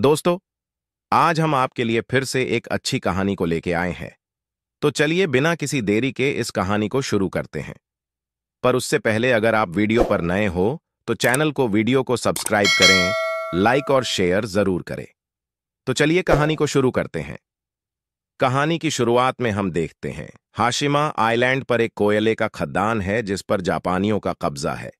दोस्तों आज हम आपके लिए फिर से एक अच्छी कहानी को लेके आए हैं तो चलिए बिना किसी देरी के इस कहानी को शुरू करते हैं पर उससे पहले अगर आप वीडियो पर नए हो तो चैनल को वीडियो को सब्सक्राइब करें लाइक और शेयर जरूर करें तो चलिए कहानी को शुरू करते हैं कहानी की शुरुआत में हम देखते हैं हाशिमा आइलैंड पर एक कोयले का खदान है जिस पर जापानियों का कब्जा है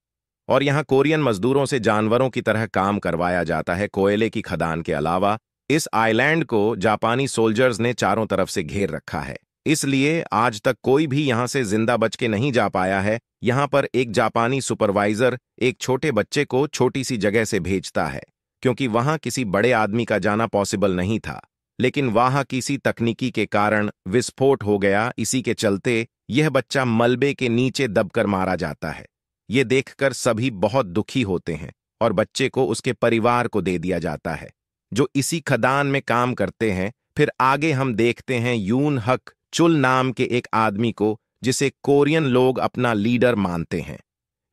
और यहाँ कोरियन मजदूरों से जानवरों की तरह काम करवाया जाता है कोयले की खदान के अलावा इस आइलैंड को जापानी सोल्जर्स ने चारों तरफ से घेर रखा है इसलिए आज तक कोई भी यहां से जिंदा बच के नहीं जा पाया है यहां पर एक जापानी सुपरवाइजर एक छोटे बच्चे को छोटी सी जगह से भेजता है क्योंकि वहां किसी बड़े आदमी का जाना पॉसिबल नहीं था लेकिन वहां किसी तकनीकी के कारण विस्फोट हो गया इसी के चलते यह बच्चा मलबे के नीचे दबकर मारा जाता है ये देखकर सभी बहुत दुखी होते हैं और बच्चे को उसके परिवार को दे दिया जाता है जो इसी खदान में काम करते हैं फिर आगे हम देखते हैं यून हक चुल नाम के एक आदमी को जिसे कोरियन लोग अपना लीडर मानते हैं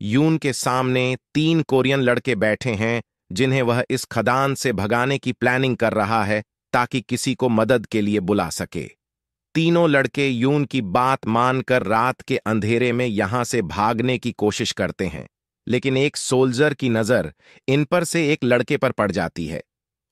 यून के सामने तीन कोरियन लड़के बैठे हैं जिन्हें वह इस खदान से भगाने की प्लानिंग कर रहा है ताकि किसी को मदद के लिए बुला सके तीनों लड़के यून की बात मानकर रात के अंधेरे में यहां से भागने की कोशिश करते हैं लेकिन एक सोल्जर की नज़र इन पर से एक लड़के पर पड़ जाती है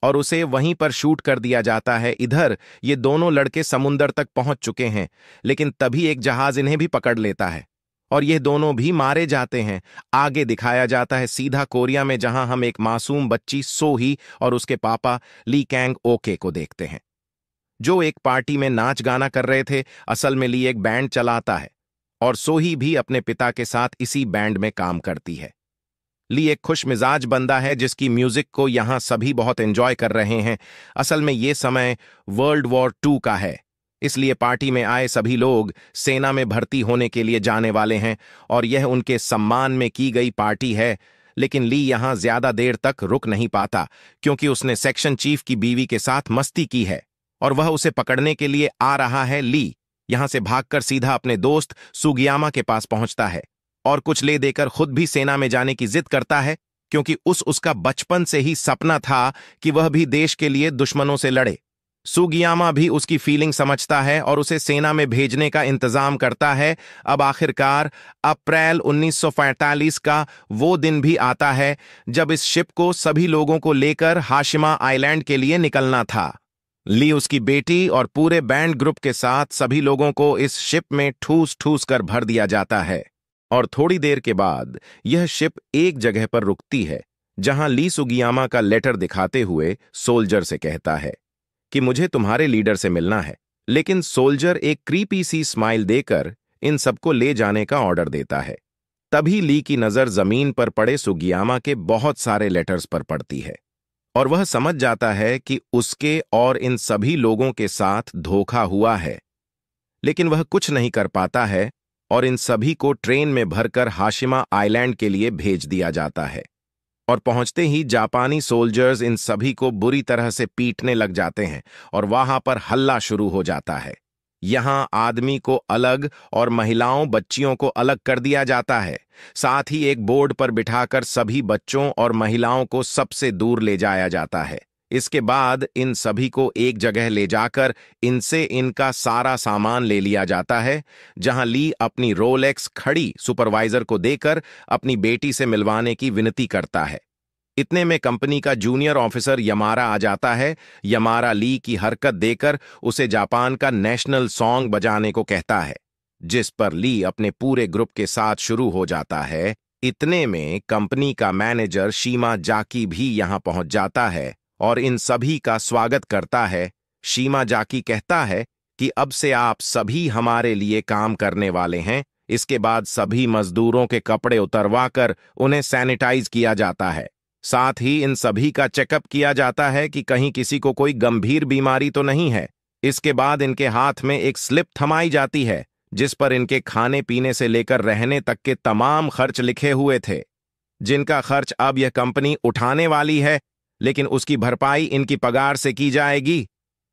और उसे वहीं पर शूट कर दिया जाता है इधर ये दोनों लड़के समुंदर तक पहुंच चुके हैं लेकिन तभी एक जहाज इन्हें भी पकड़ लेता है और यह दोनों भी मारे जाते हैं आगे दिखाया जाता है सीधा कोरिया में जहां हम एक मासूम बच्ची सोही और उसके पापा ली कैंग ओके को देखते हैं जो एक पार्टी में नाच गाना कर रहे थे असल में ली एक बैंड चलाता है और सोही भी अपने पिता के साथ इसी बैंड में काम करती है ली एक खुश मिजाज बंदा है जिसकी म्यूजिक को यहाँ सभी बहुत एंजॉय कर रहे हैं असल में ये समय वर्ल्ड वॉर टू का है इसलिए पार्टी में आए सभी लोग सेना में भर्ती होने के लिए जाने वाले हैं और यह उनके सम्मान में की गई पार्टी है लेकिन ली यहां ज्यादा देर तक रुक नहीं पाता क्योंकि उसने सेक्शन चीफ की बीवी के साथ मस्ती की है और वह उसे पकड़ने के लिए आ रहा है ली यहां से भागकर सीधा अपने दोस्त सुगियामा के पास पहुंचता है और कुछ ले देकर खुद भी सेना में जाने की जिद करता है क्योंकि उस उसका बचपन से ही सपना था कि वह भी देश के लिए दुश्मनों से लड़े सुगियामा भी उसकी फीलिंग समझता है और उसे सेना में भेजने का इंतजाम करता है अब आखिरकार अप्रैल 1945 का वो दिन भी आता है जब इस शिप को सभी लोगों को लेकर हाशिमा आइलैंड के लिए निकलना था ली उसकी बेटी और पूरे बैंड ग्रुप के साथ सभी लोगों को इस शिप में ठूस ठूस कर भर दिया जाता है और थोड़ी देर के बाद यह शिप एक जगह पर रुकती है जहां ली सुगियामा का लेटर दिखाते हुए सोल्जर से कहता है कि मुझे तुम्हारे लीडर से मिलना है लेकिन सोल्जर एक क्रीपी सी स्माइल देकर इन सबको ले जाने का ऑर्डर देता है तभी ली की नजर जमीन पर पड़े सुगियामा के बहुत सारे लेटर्स पर पड़ती है और वह समझ जाता है कि उसके और इन सभी लोगों के साथ धोखा हुआ है लेकिन वह कुछ नहीं कर पाता है और इन सभी को ट्रेन में भरकर हाशिमा आइलैंड के लिए भेज दिया जाता है और पहुंचते ही जापानी सोल्जर्स इन सभी को बुरी तरह से पीटने लग जाते हैं और वहां पर हल्ला शुरू हो जाता है यहाँ आदमी को अलग और महिलाओं बच्चियों को अलग कर दिया जाता है साथ ही एक बोर्ड पर बिठाकर सभी बच्चों और महिलाओं को सबसे दूर ले जाया जाता है इसके बाद इन सभी को एक जगह ले जाकर इनसे इनका सारा सामान ले लिया जाता है जहां ली अपनी रोलेक्स खड़ी सुपरवाइजर को देकर अपनी बेटी से मिलवाने की विनती करता है इतने में कंपनी का जूनियर ऑफिसर यमारा आ जाता है यमारा ली की हरकत देकर उसे जापान का नेशनल सॉन्ग बजाने को कहता है जिस पर ली अपने पूरे ग्रुप के साथ शुरू हो जाता है इतने में कंपनी का मैनेजर शीमा जाकी भी यहां पहुंच जाता है और इन सभी का स्वागत करता है शीमा जाकी कहता है कि अब से आप सभी हमारे लिए काम करने वाले हैं इसके बाद सभी मजदूरों के कपड़े उतरवाकर उन्हें सैनिटाइज किया जाता है साथ ही इन सभी का चेकअप किया जाता है कि कहीं किसी को कोई गंभीर बीमारी तो नहीं है इसके बाद इनके हाथ में एक स्लिप थमाई जाती है जिस पर इनके खाने पीने से लेकर रहने तक के तमाम खर्च लिखे हुए थे जिनका खर्च अब यह कंपनी उठाने वाली है लेकिन उसकी भरपाई इनकी पगार से की जाएगी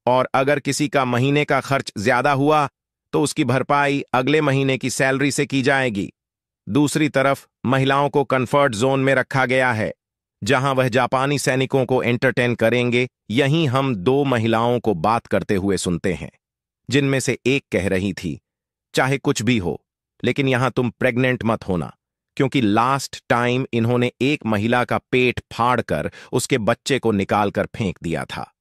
और अगर किसी का महीने का खर्च ज्यादा हुआ तो उसकी भरपाई अगले महीने की सैलरी से की जाएगी दूसरी तरफ महिलाओं को कंफर्ट जोन में रखा गया है जहां वह जापानी सैनिकों को एंटरटेन करेंगे यहीं हम दो महिलाओं को बात करते हुए सुनते हैं जिनमें से एक कह रही थी चाहे कुछ भी हो लेकिन यहां तुम प्रेग्नेंट मत होना क्योंकि लास्ट टाइम इन्होंने एक महिला का पेट फाड़कर उसके बच्चे को निकालकर फेंक दिया था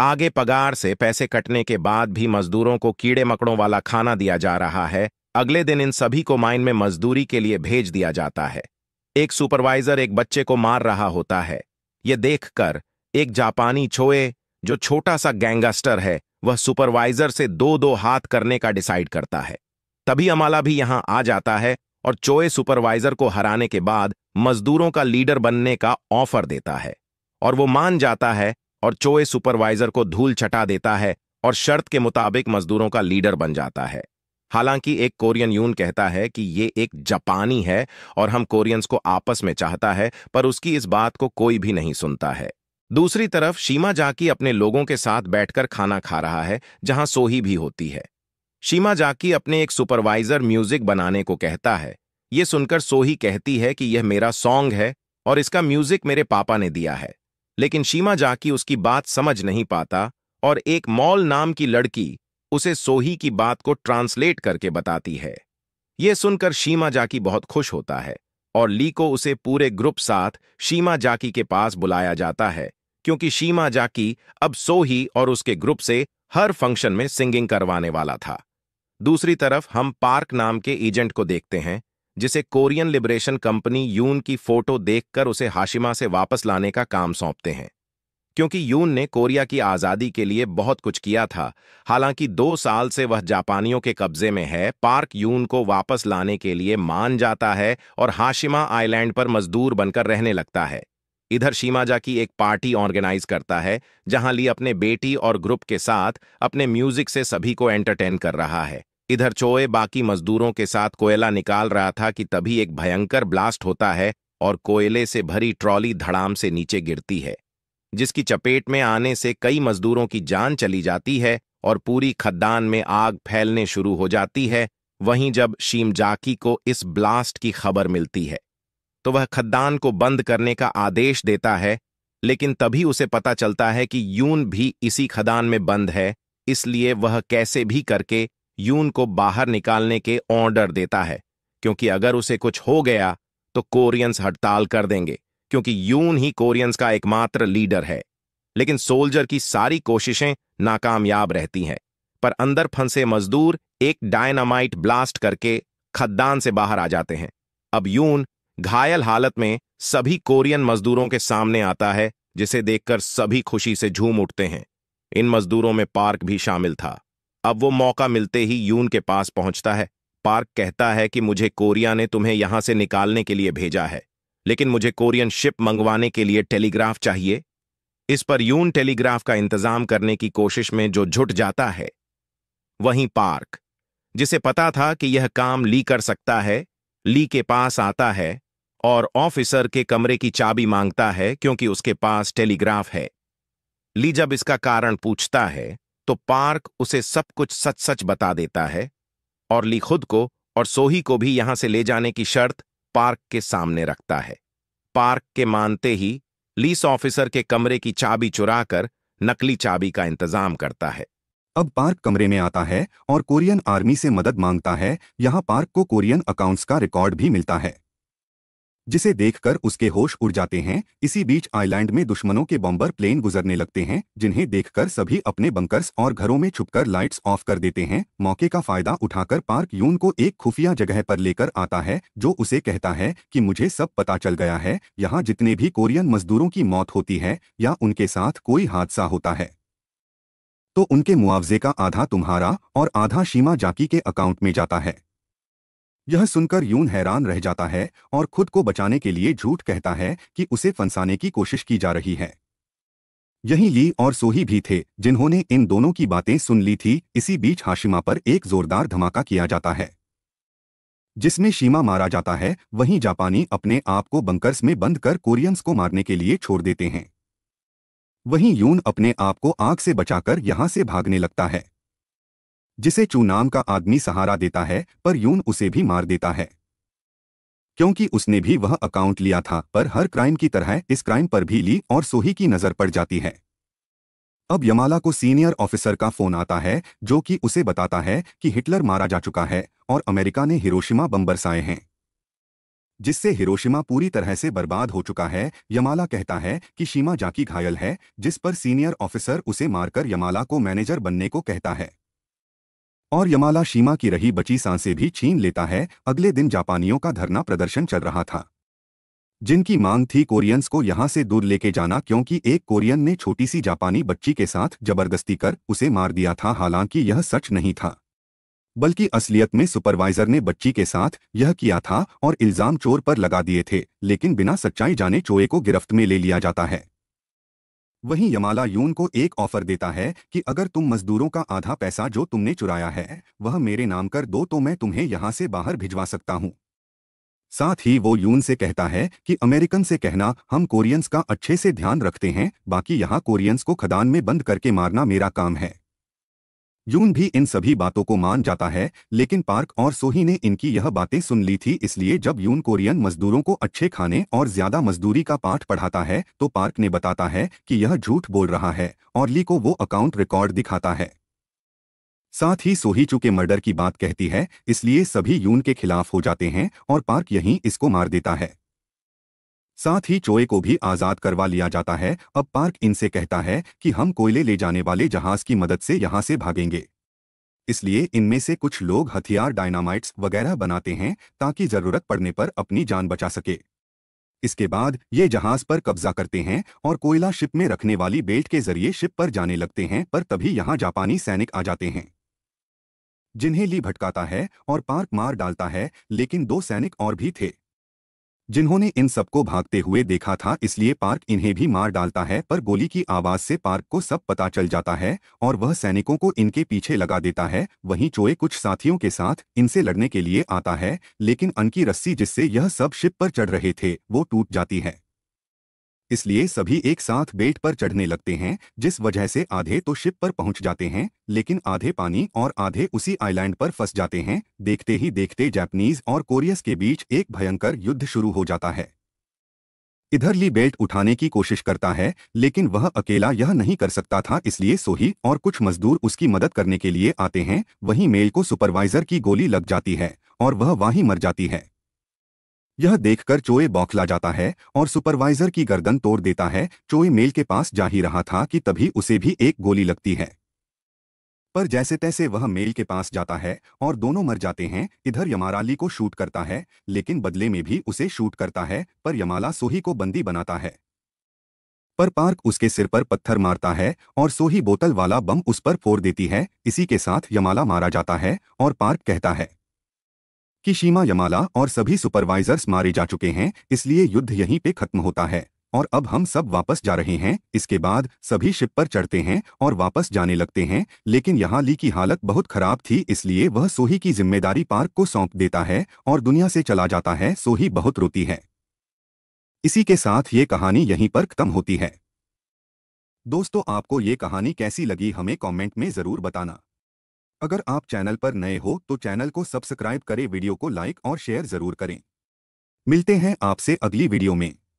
आगे पगार से पैसे कटने के बाद भी मजदूरों को कीड़े मकड़ों वाला खाना दिया जा रहा है अगले दिन इन सभी को माइन में मजदूरी के लिए भेज दिया जाता है एक सुपरवाइजर एक बच्चे को मार रहा होता है यह देखकर एक जापानी छोए जो छोटा सा गैंगस्टर है वह सुपरवाइजर से दो दो हाथ करने का डिसाइड करता है तभी अमाला भी यहां आ जाता है और चोए सुपरवाइजर को हराने के बाद मजदूरों का लीडर बनने का ऑफर देता है और वो मान जाता है और चोए सुपरवाइजर को धूल छटा देता है और शर्त के मुताबिक मजदूरों का लीडर बन जाता है हालांकि एक कोरियन यून कहता है कि ये एक जापानी है और हम कोरियंस को आपस में चाहता है पर उसकी इस बात को कोई भी नहीं सुनता है दूसरी तरफ शीमा जाकी अपने लोगों के साथ बैठकर खाना खा रहा है जहां सोही भी होती है शीमा जाकी अपने एक सुपरवाइजर म्यूजिक बनाने को कहता है ये सुनकर सोही कहती है कि यह मेरा सॉन्ग है और इसका म्यूजिक मेरे पापा ने दिया है लेकिन शीमा जाकी उसकी बात समझ नहीं पाता और एक मॉल नाम की लड़की उसे सोही की बात को ट्रांसलेट करके बताती है यह सुनकर शीमा जाकी बहुत खुश होता है और ली को उसे पूरे ग्रुप साथ शीमा जाकी के पास बुलाया जाता है क्योंकि शीमा जाकी अब सोही और उसके ग्रुप से हर फंक्शन में सिंगिंग करवाने वाला था दूसरी तरफ हम पार्क नाम के एजेंट को देखते हैं जिसे कोरियन लिबरेशन कंपनी यून की फोटो देखकर उसे हाशिमा से वापस लाने का काम सौंपते हैं क्योंकि यून ने कोरिया की आज़ादी के लिए बहुत कुछ किया था हालांकि दो साल से वह जापानियों के कब्जे में है पार्क यून को वापस लाने के लिए मान जाता है और हाशिमा आइलैंड पर मजदूर बनकर रहने लगता है इधर शीमाजा की एक पार्टी ऑर्गेनाइज करता है जहां ली अपने बेटी और ग्रुप के साथ अपने म्यूजिक से सभी को एंटरटेन कर रहा है इधर चोए बाकी मजदूरों के साथ कोयला निकाल रहा था कि तभी एक भयंकर ब्लास्ट होता है और कोयले से भरी ट्रॉली धड़ाम से नीचे गिरती है जिसकी चपेट में आने से कई मजदूरों की जान चली जाती है और पूरी खद्दान में आग फैलने शुरू हो जाती है वहीं जब शीमजाकी को इस ब्लास्ट की खबर मिलती है तो वह खद्दान को बंद करने का आदेश देता है लेकिन तभी उसे पता चलता है कि यून भी इसी खदान में बंद है इसलिए वह कैसे भी करके यून को बाहर निकालने के ऑर्डर देता है क्योंकि अगर उसे कुछ हो गया तो कोरियंस हड़ताल कर देंगे क्योंकि यून ही कोरियंस का एकमात्र लीडर है लेकिन सोल्जर की सारी कोशिशें नाकामयाब रहती हैं पर अंदर फंसे मजदूर एक डायनामाइट ब्लास्ट करके खद्दान से बाहर आ जाते हैं अब यून घायल हालत में सभी कोरियन मजदूरों के सामने आता है जिसे देखकर सभी खुशी से झूम उठते हैं इन मजदूरों में पार्क भी शामिल था अब वो मौका मिलते ही यून के पास पहुंचता है पार्क कहता है कि मुझे कोरिया ने तुम्हें यहां से निकालने के लिए भेजा है लेकिन मुझे कोरियन शिप मंगवाने के लिए टेलीग्राफ चाहिए इस पर यून टेलीग्राफ का इंतजाम करने की कोशिश में जो झुट जाता है वहीं पार्क जिसे पता था कि यह काम ली कर सकता है ली के पास आता है और ऑफिसर के कमरे की चाबी मांगता है क्योंकि उसके पास टेलीग्राफ है ली जब इसका कारण पूछता है तो पार्क उसे सब कुछ सच सच बता देता है और ली खुद को और सोही को भी यहां से ले जाने की शर्त पार्क के सामने रखता है पार्क के मानते ही लीस ऑफिसर के कमरे की चाबी चुराकर नकली चाबी का इंतजाम करता है अब पार्क कमरे में आता है और कोरियन आर्मी से मदद मांगता है यहाँ पार्क को कोरियन अकाउंट्स का रिकॉर्ड भी मिलता है जिसे देखकर उसके होश उड़ जाते हैं इसी बीच आइलैंड में दुश्मनों के बॉम्बर प्लेन गुजरने लगते हैं जिन्हें देखकर सभी अपने बंकर्स और घरों में छुपकर लाइट्स ऑफ कर देते हैं मौके का फायदा उठाकर पार्क यून को एक खुफिया जगह पर लेकर आता है जो उसे कहता है कि मुझे सब पता चल गया है यहाँ जितने भी कोरियन मजदूरों की मौत होती है या उनके साथ कोई हादसा होता है तो उनके मुआवजे का आधा तुम्हारा और आधा शीमा जाकी के अकाउंट में जाता है यह सुनकर यून हैरान रह जाता है और खुद को बचाने के लिए झूठ कहता है कि उसे फंसाने की कोशिश की जा रही है यही ली और सोही भी थे जिन्होंने इन दोनों की बातें सुन ली थी इसी बीच हाशिमा पर एक जोरदार धमाका किया जाता है जिसमें शीमा मारा जाता है वहीं जापानी अपने आप को बंकर्स में बंद कर कोरियंस को मारने के लिए छोड़ देते हैं वहीं यून अपने आप को आग से बचाकर यहां से भागने लगता है जिसे चू नाम का आदमी सहारा देता है पर यून उसे भी मार देता है क्योंकि उसने भी वह अकाउंट लिया था पर हर क्राइम की तरह इस क्राइम पर भी ली और सोही की नज़र पड़ जाती है अब यमाला को सीनियर ऑफिसर का फोन आता है जो कि उसे बताता है कि हिटलर मारा जा चुका है और अमेरिका ने हिरोशिमा बम बरसाए हैं जिससे हिरोशिमा पूरी तरह से बर्बाद हो चुका है यमाला कहता है कि शीमा जाकी घायल है जिस पर सीनियर ऑफिसर उसे मारकर यमाला को मैनेजर बनने को कहता है और यमाला शीमा की रही बची सांसें भी छीन लेता है अगले दिन जापानियों का धरना प्रदर्शन चल रहा था जिनकी मांग थी कोरियंस को यहां से दूर लेके जाना क्योंकि एक कोरियन ने छोटी सी जापानी बच्ची के साथ जबरदस्ती कर उसे मार दिया था हालांकि यह सच नहीं था बल्कि असलियत में सुपरवाइजर ने बच्ची के साथ यह किया था और इल्ज़ाम चोर पर लगा दिए थे लेकिन बिना सच्चाई जाने चोए को गिरफ्त में ले लिया जाता है वहीं यमाला यून को एक ऑफर देता है कि अगर तुम मजदूरों का आधा पैसा जो तुमने चुराया है वह मेरे नाम कर दो तो मैं तुम्हें यहां से बाहर भिजवा सकता हूं साथ ही वो यून से कहता है कि अमेरिकन से कहना हम कोरियंस का अच्छे से ध्यान रखते हैं बाकी यहाँ कोरियंस को खदान में बंद करके मारना मेरा काम है यून भी इन सभी बातों को मान जाता है लेकिन पार्क और सोही ने इनकी यह बातें सुन ली थी इसलिए जब यून कोरियन मजदूरों को अच्छे खाने और ज्यादा मजदूरी का पाठ पढ़ाता है तो पार्क ने बताता है कि यह झूठ बोल रहा है और ली को वो अकाउंट रिकॉर्ड दिखाता है साथ ही सोही चूके मर्डर की बात कहती है इसलिए सभी यून के खिलाफ हो जाते हैं और पार्क यहीं इसको मार देता है साथ ही चोए को भी आज़ाद करवा लिया जाता है अब पार्क इनसे कहता है कि हम कोयले ले जाने वाले जहाज़ की मदद से यहाँ से भागेंगे इसलिए इनमें से कुछ लोग हथियार डायनामाइट्स वगैरह बनाते हैं ताकि ज़रूरत पड़ने पर अपनी जान बचा सके इसके बाद ये जहाज़ पर कब्जा करते हैं और कोयला शिप में रखने वाली बेल्ट के जरिए शिप पर जाने लगते हैं पर तभी यहाँ जापानी सैनिक आ जाते हैं जिन्हें ली भटकाता है और पार्क मार डालता है लेकिन दो सैनिक और भी थे जिन्होंने इन सबको भागते हुए देखा था इसलिए पार्क इन्हें भी मार डालता है पर गोली की आवाज से पार्क को सब पता चल जाता है और वह सैनिकों को इनके पीछे लगा देता है वहीं चोए कुछ साथियों के साथ इनसे लड़ने के लिए आता है लेकिन अनकी रस्सी जिससे यह सब शिप पर चढ़ रहे थे वो टूट जाती है इसलिए सभी एक साथ बेट पर चढ़ने लगते हैं जिस वजह से आधे तो शिप पर पहुंच जाते हैं लेकिन आधे पानी और आधे उसी आइलैंड पर फंस जाते हैं देखते ही देखते जापानीज और कोरियस के बीच एक भयंकर युद्ध शुरू हो जाता है इधर ली बेल्ट उठाने की कोशिश करता है लेकिन वह अकेला यह नहीं कर सकता था इसलिए सोही और कुछ मजदूर उसकी मदद करने के लिए आते हैं वहीं मेल को सुपरवाइजर की गोली लग जाती है और वह वहीं मर जाती है यह देखकर चोए बौखला जाता है और सुपरवाइजर की गर्दन तोड़ देता है चोए मेल के पास जा ही रहा था कि तभी उसे भी एक गोली लगती है पर जैसे तैसे वह मेल के पास जाता है और दोनों मर जाते हैं इधर यमाराली को शूट करता है लेकिन बदले में भी उसे शूट करता है पर यमाला सोही को बंदी बनाता है पर पार्क उसके सिर पर पत्थर मारता है और सोही बोतल वाला बम उस पर फोड़ देती है इसी के साथ यमाला मारा जाता है और पार्क कहता है कि शीमा यमाला और सभी सुपरवाइजर्स मारे जा चुके हैं इसलिए युद्ध यहीं पे खत्म होता है और अब हम सब वापस जा रहे हैं इसके बाद सभी शिप पर चढ़ते हैं और वापस जाने लगते हैं लेकिन यहाँ ली की हालत बहुत खराब थी इसलिए वह सोही की जिम्मेदारी पार्क को सौंप देता है और दुनिया से चला जाता है सोही बहुत रोती है इसी के साथ ये कहानी यहीं पर खत्म होती है दोस्तों आपको ये कहानी कैसी लगी हमें कमेंट में ज़रूर बताना अगर आप चैनल पर नए हो तो चैनल को सब्सक्राइब करें वीडियो को लाइक और शेयर जरूर करें मिलते हैं आपसे अगली वीडियो में